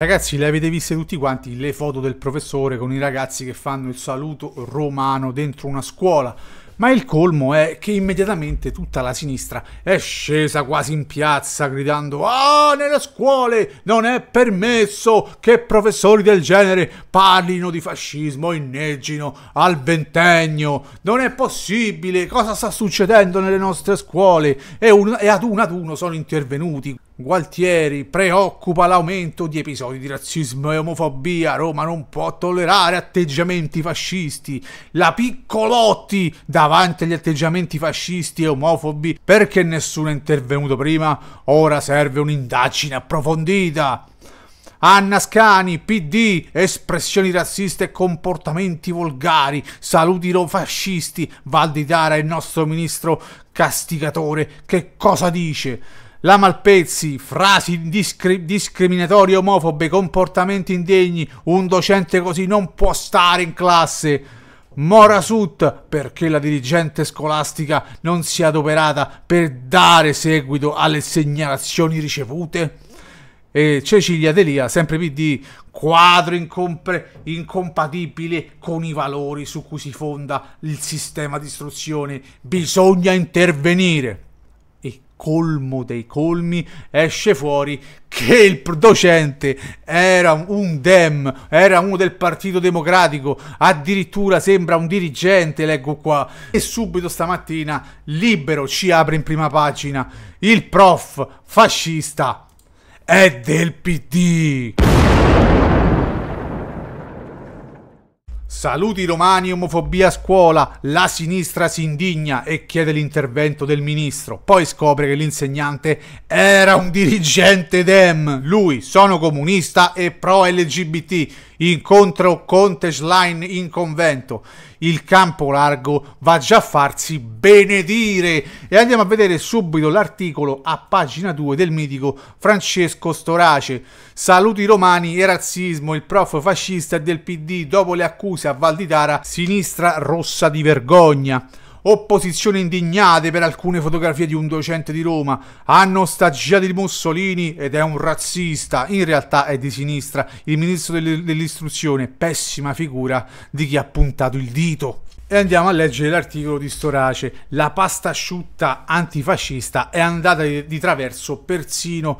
Ragazzi, le avete viste tutti quanti le foto del professore con i ragazzi che fanno il saluto romano dentro una scuola. Ma il colmo è che immediatamente tutta la sinistra è scesa quasi in piazza gridando Ah, nelle scuole non è permesso che professori del genere parlino di fascismo, inneggino al ventennio. Non è possibile, cosa sta succedendo nelle nostre scuole? E, un, e ad uno ad uno sono intervenuti Gualtieri preoccupa l'aumento di episodi di razzismo e omofobia. Roma non può tollerare atteggiamenti fascisti. La Piccolotti davanti agli atteggiamenti fascisti e omofobi. Perché nessuno è intervenuto prima? Ora serve un'indagine approfondita. Anna Scani, PD, espressioni razziste e comportamenti volgari, saluti fascisti, Valditara è il nostro ministro castigatore, che cosa dice? La Malpezzi, frasi discri discriminatorie omofobe, comportamenti indegni, un docente così non può stare in classe. Mora Sut, perché la dirigente scolastica non si è adoperata per dare seguito alle segnalazioni ricevute? E Cecilia Delia, sempre PD, quadro incompre, incompatibile con i valori su cui si fonda il sistema di istruzione. Bisogna intervenire colmo dei colmi, esce fuori che il docente era un dem, era uno del Partito Democratico, addirittura sembra un dirigente, leggo qua, e subito stamattina libero ci apre in prima pagina il prof fascista è del PD. Saluti romani, omofobia a scuola. La sinistra si indigna e chiede l'intervento del ministro. Poi scopre che l'insegnante era un dirigente DEM. Lui, sono comunista e pro LGBT incontro Conte Schlein in convento. Il campo largo va già a farsi benedire e andiamo a vedere subito l'articolo a pagina 2 del mitico Francesco Storace. Saluti romani e razzismo, il prof fascista del PD dopo le accuse a Valditara, sinistra rossa di vergogna opposizione indignate per alcune fotografie di un docente di Roma, ha nostalgia di Mussolini ed è un razzista, in realtà è di sinistra, il ministro dell'istruzione, pessima figura di chi ha puntato il dito. E andiamo a leggere l'articolo di Storace. La pasta asciutta antifascista è andata di traverso persino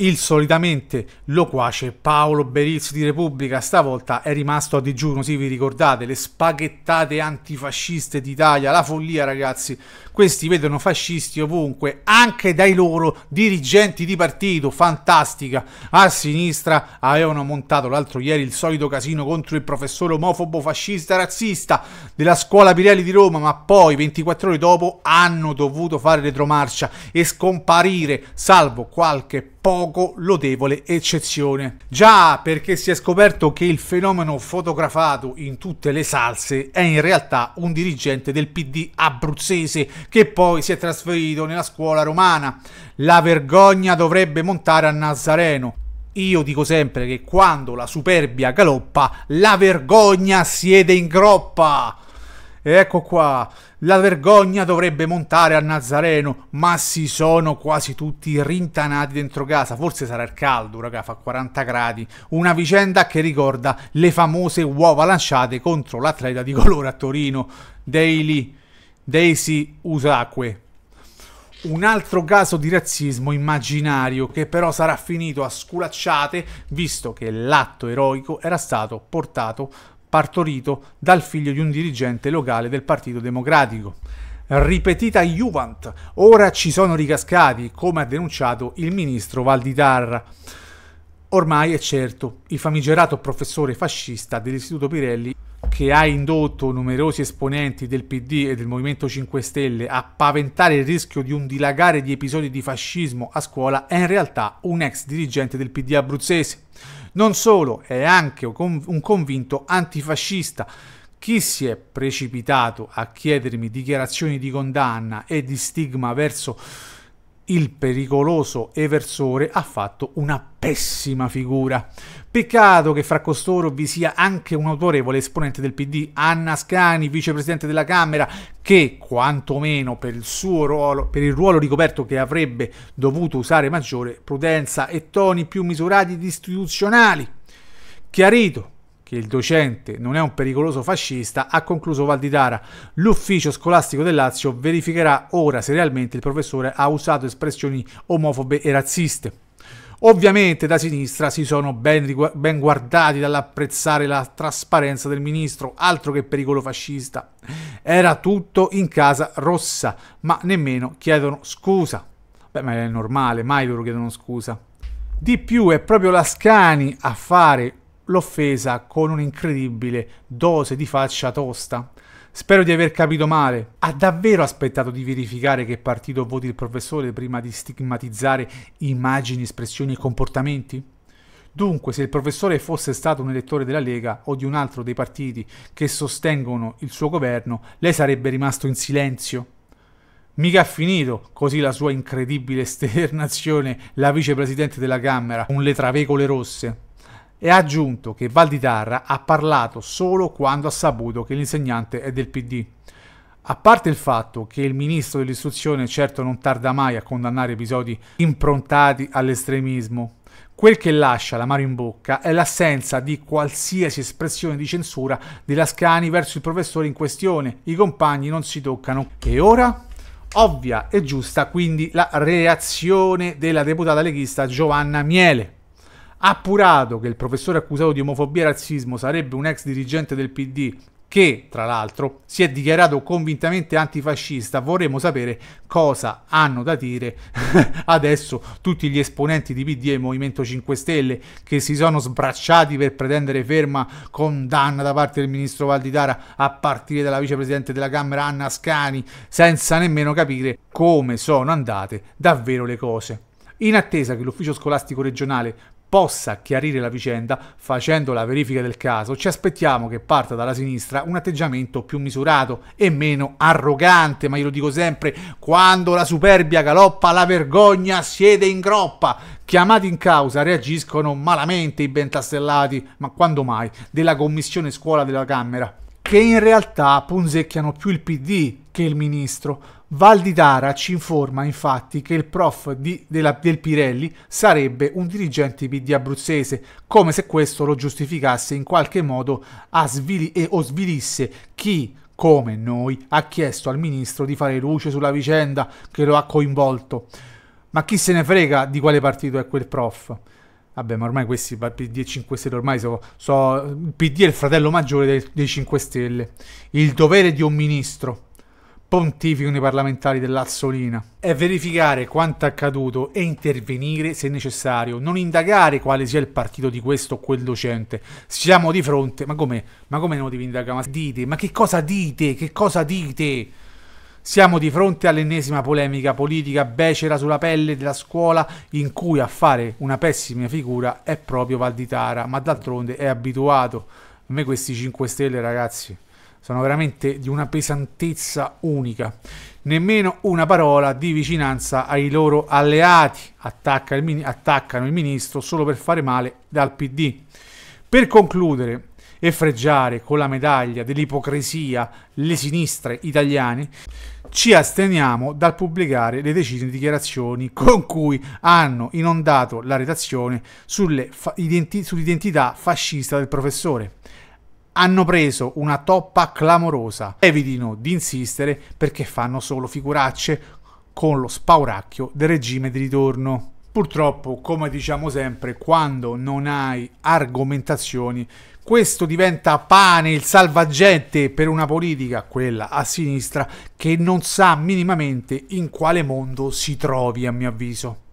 il solitamente loquace Paolo Beriz di Repubblica. Stavolta è rimasto a digiuno, sì, vi ricordate, le spaghettate antifasciste d'Italia, la follia ragazzi. Questi vedono fascisti ovunque, anche dai loro dirigenti di partito, fantastica. A sinistra avevano montato l'altro ieri il solito casino contro il professore omofobo fascista razzista della scuola Pirelli di Roma, ma poi 24 ore dopo hanno dovuto fare retromarcia e scomparire, salvo qualche poco poco lodevole eccezione. Già perché si è scoperto che il fenomeno fotografato in tutte le salse è in realtà un dirigente del PD abruzzese che poi si è trasferito nella scuola romana. La vergogna dovrebbe montare a Nazareno. Io dico sempre che quando la superbia galoppa, la vergogna siede in groppa. E ecco qua. La vergogna dovrebbe montare a Nazareno, ma si sono quasi tutti rintanati dentro casa. Forse sarà il caldo, raga, fa 40 gradi. Una vicenda che ricorda le famose uova lanciate contro l'atleta di colore a Torino, Daily Daisy Usacque. Un altro caso di razzismo immaginario che però sarà finito a sculacciate visto che l'atto eroico era stato portato partorito dal figlio di un dirigente locale del Partito Democratico. Ripetita Juvent, ora ci sono ricascati, come ha denunciato il ministro Valditarra. Ormai è certo, il famigerato professore fascista dell'Istituto Pirelli che ha indotto numerosi esponenti del PD e del Movimento 5 Stelle a paventare il rischio di un dilagare di episodi di fascismo a scuola è in realtà un ex dirigente del PD abruzzese non solo, è anche un convinto antifascista. Chi si è precipitato a chiedermi dichiarazioni di condanna e di stigma verso il pericoloso eversore ha fatto una pessima figura. Peccato che fra costoro vi sia anche un autorevole esponente del PD, Anna Scani, vicepresidente della Camera, che quantomeno per il suo ruolo, per il ruolo ricoperto che avrebbe dovuto usare maggiore prudenza e toni più misurati ed istituzionali. Chiarito che il docente non è un pericoloso fascista, ha concluso Valditara. L'ufficio scolastico del Lazio verificherà ora se realmente il professore ha usato espressioni omofobe e razziste. Ovviamente da sinistra si sono ben, ben, guardati dall'apprezzare la trasparenza del ministro, altro che pericolo fascista. Era tutto in casa rossa, ma nemmeno chiedono scusa. Beh, ma è normale, mai loro chiedono scusa. Di più è proprio la Scani a fare l'offesa con un'incredibile dose di faccia tosta. Spero di aver capito male. Ha davvero aspettato di verificare che partito voti il professore prima di stigmatizzare immagini, espressioni e comportamenti? Dunque, se il professore fosse stato un elettore della Lega o di un altro dei partiti che sostengono il suo governo, lei sarebbe rimasto in silenzio. Mica ha finito così la sua incredibile esternazione la vicepresidente della Camera, con le travecole rosse e ha aggiunto che Valditarra ha parlato solo quando ha saputo che l'insegnante è del PD. A parte il fatto che il ministro dell'istruzione certo non tarda mai a condannare episodi improntati all'estremismo, quel che lascia la mano in bocca è l'assenza di qualsiasi espressione di censura di Lascani verso il professore in questione. I compagni non si toccano. E ora? Ovvia e giusta quindi la reazione della deputata leghista Giovanna Miele appurato che il professore accusato di omofobia e razzismo sarebbe un ex dirigente del PD che, tra l'altro, si è dichiarato convintamente antifascista, vorremmo sapere cosa hanno da dire adesso tutti gli esponenti di PD e Movimento 5 Stelle che si sono sbracciati per pretendere ferma condanna da parte del ministro Valditara a partire dalla vicepresidente della Camera Anna Scani, senza nemmeno capire come sono andate davvero le cose. In attesa che l'ufficio scolastico regionale possa chiarire la vicenda facendo la verifica del caso, ci aspettiamo che parta dalla sinistra un atteggiamento più misurato e meno arrogante, ma io lo dico sempre, quando la superbia galoppa la vergogna siede in groppa. Chiamati in causa reagiscono malamente i bentastellati, ma quando mai, della commissione scuola della Camera, che in realtà punzecchiano più il PD che il ministro Val di ci informa infatti che il prof di, della, del Pirelli sarebbe un dirigente PD abruzzese, come se questo lo giustificasse in qualche modo a svili- e, o svilisse chi, come noi, ha chiesto al ministro di fare luce sulla vicenda che lo ha coinvolto. Ma chi se ne frega di quale partito è quel prof? Vabbè, ma ormai questi PD e 5 Stelle ormai so, so PD è il fratello maggiore dei, dei 5 Stelle. Il dovere di un ministro pontificano i parlamentari dell'Azzolina. È verificare quanto accaduto e intervenire se necessario, non indagare quale sia il partito di questo o quel docente. Siamo di fronte, ma come, ma come non devi indagare? Ma dite, ma che cosa dite? Che cosa dite? Siamo di fronte all'ennesima polemica politica becera sulla pelle della scuola in cui a fare una pessima figura è proprio Valditara, ma d'altronde è abituato. A me questi 5 stelle, ragazzi sono veramente di una pesantezza unica. Nemmeno una parola di vicinanza ai loro alleati Attacca il, attaccano il ministro solo per fare male dal PD. Per concludere e freggiare con la medaglia dell'ipocrisia le sinistre italiane, ci asteniamo dal pubblicare le decine di dichiarazioni con cui hanno inondato la redazione sull'identità fascista del professore hanno preso una toppa clamorosa. Evitino di insistere perché fanno solo figuracce con lo spauracchio del regime di ritorno. Purtroppo, come diciamo sempre, quando non hai argomentazioni, questo diventa pane, il salvagente per una politica, quella a sinistra, che non sa minimamente in quale mondo si trovi, a mio avviso.